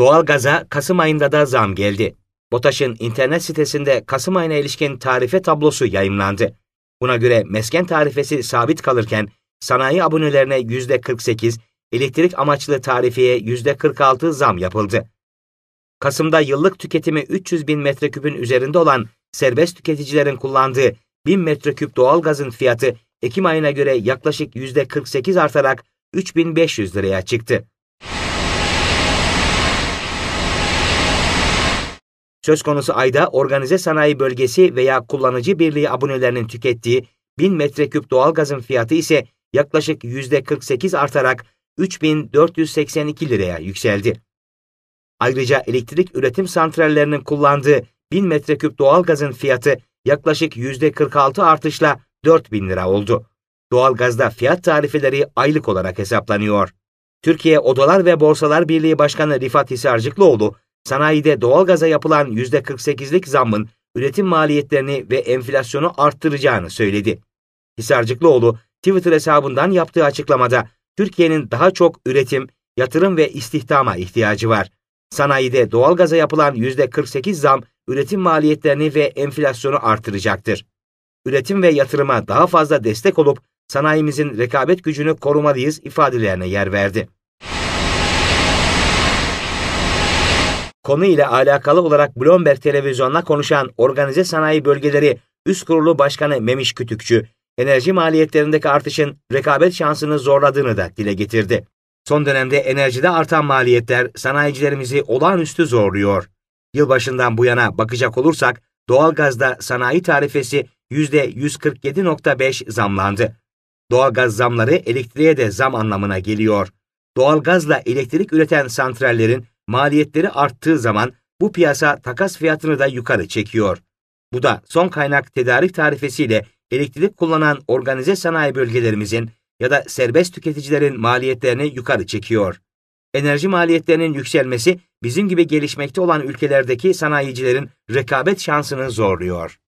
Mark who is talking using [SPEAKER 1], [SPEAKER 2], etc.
[SPEAKER 1] Doğalgaza Kasım ayında da zam geldi. BOTAŞ'ın internet sitesinde Kasım ayına ilişkin tarife tablosu yayımlandı. Buna göre mesken tarifesi sabit kalırken sanayi abonelerine %48, elektrik amaçlı tarifeye %46 zam yapıldı. Kasım'da yıllık tüketimi 300 bin metreküpün üzerinde olan serbest tüketicilerin kullandığı 1000 metreküp doğalgazın fiyatı Ekim ayına göre yaklaşık %48 artarak 3500 liraya çıktı. Söz konusu ayda organize sanayi bölgesi veya kullanıcı birliği abonelerinin tükettiği 1000 metreküp doğalgazın fiyatı ise yaklaşık %48 artarak 3482 liraya yükseldi. Ayrıca elektrik üretim santrallerinin kullandığı 1000 metreküp doğalgazın fiyatı yaklaşık %46 artışla 4000 lira oldu. Doğalgazda fiyat tarifeleri aylık olarak hesaplanıyor. Türkiye Odalar ve Borsalar Birliği Başkanı Rifat Hisarcıklıoğlu, sanayide doğalgaza yapılan %48'lik zammın üretim maliyetlerini ve enflasyonu arttıracağını söyledi. Hisarcıklıoğlu Twitter hesabından yaptığı açıklamada Türkiye'nin daha çok üretim, yatırım ve istihdama ihtiyacı var. Sanayide doğalgaza yapılan %48 zam üretim maliyetlerini ve enflasyonu artıracaktır. Üretim ve yatırıma daha fazla destek olup sanayimizin rekabet gücünü korumalıyız ifadelerine yer verdi. Konu ile alakalı olarak Bloomberg Televizyonla konuşan Organize Sanayi Bölgeleri Üst Kurulu Başkanı Memiş Kütükçü, enerji maliyetlerindeki artışın rekabet şansını zorladığını da dile getirdi. Son dönemde enerjide artan maliyetler sanayicilerimizi olağanüstü zorluyor. Yılbaşından bu yana bakacak olursak doğalgazda sanayi tarifesi %147.5 zamlandı. Doğalgaz zamları elektriğe de zam anlamına geliyor. Doğalgazla elektrik üreten santrallerin maliyetleri arttığı zaman bu piyasa takas fiyatını da yukarı çekiyor. Bu da son kaynak tedarik tarifesiyle elektrik kullanan organize sanayi bölgelerimizin ya da serbest tüketicilerin maliyetlerini yukarı çekiyor. Enerji maliyetlerinin yükselmesi bizim gibi gelişmekte olan ülkelerdeki sanayicilerin rekabet şansını zorluyor.